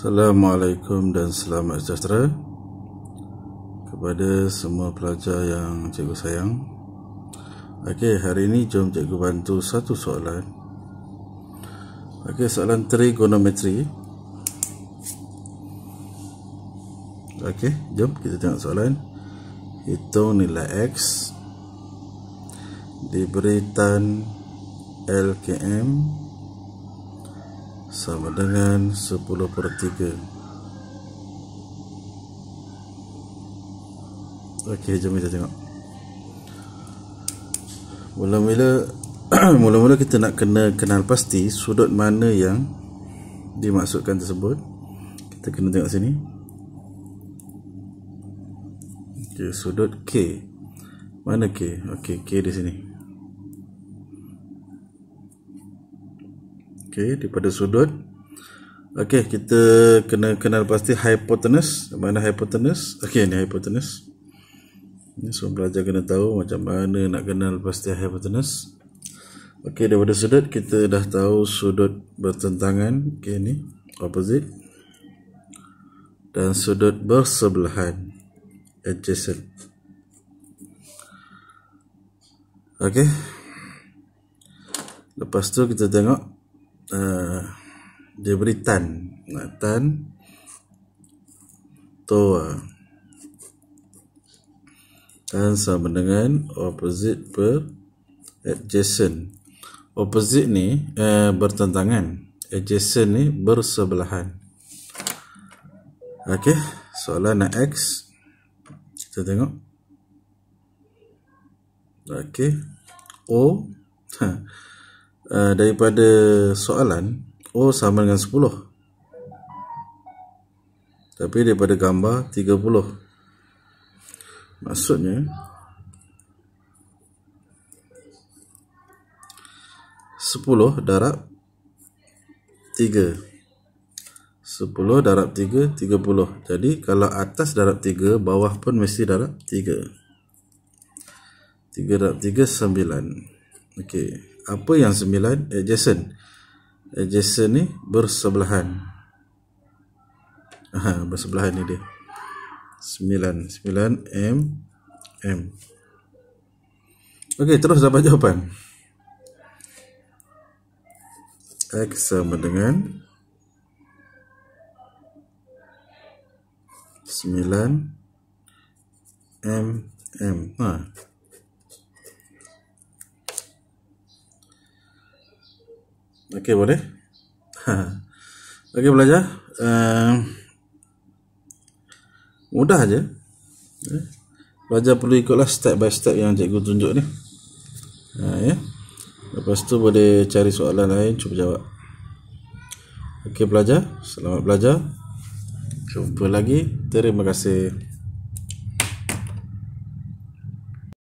Assalamualaikum dan selamat sejahtera kepada semua pelajar yang cikgu sayang. Okey, hari ini jom cikgu bantu satu soalan. Okey, soalan trigonometri. Okey, jom kita tengok soalan. Hitung nilai x diberi tan LKM sama dengan 10 per 3 ok jom kita tengok mula-mula mula-mula kita nak kena kenal pasti sudut mana yang dimaksudkan tersebut kita kena tengok sini ok sudut K mana K ok K di sini okey daripada sudut okey kita kena kenal pasti hypotenuse mana hypotenuse okey ni hypotenuse ni semua belajar kena tahu macam mana nak kenal pasti hypotenuse okey daripada sudut kita dah tahu sudut bertentangan okey ni opposite dan sudut bersebelahan adjacent okey Lepas tu kita tengok Eh, dia beri tan nah, tan toa ah. tan sama dengan opposite per adjacent opposite ni eh, bertentangan adjacent ni bersebelahan ok soalan nak x kita tengok ok o ha. Eh, daripada soalan oh sama dengan 10 tapi daripada gambar 30 maksudnya Sepuluh darab tiga. Sepuluh darab tiga, tiga puluh. Jadi, kalau atas darab tiga, bawah pun mesti darab tiga. Tiga darab tiga, sembilan. Okey apa yang sembilan adjacent eh, eh, adjacent ni bersebelahan ha, bersebelahan ni dia sembilan sembilan M M ok terus dapat jawapan X sama dengan sembilan m, m. Ha. Okey boleh. Okey belajar. Uh, mudah aja. Eh? Belajar perlu ikutlah step by step yang cikgu tunjuk ni. Ha ya. Yeah? Lepas tu boleh cari soalan lain cuba jawab. Okey belajar. Selamat belajar. Jumpa lagi. Terima kasih.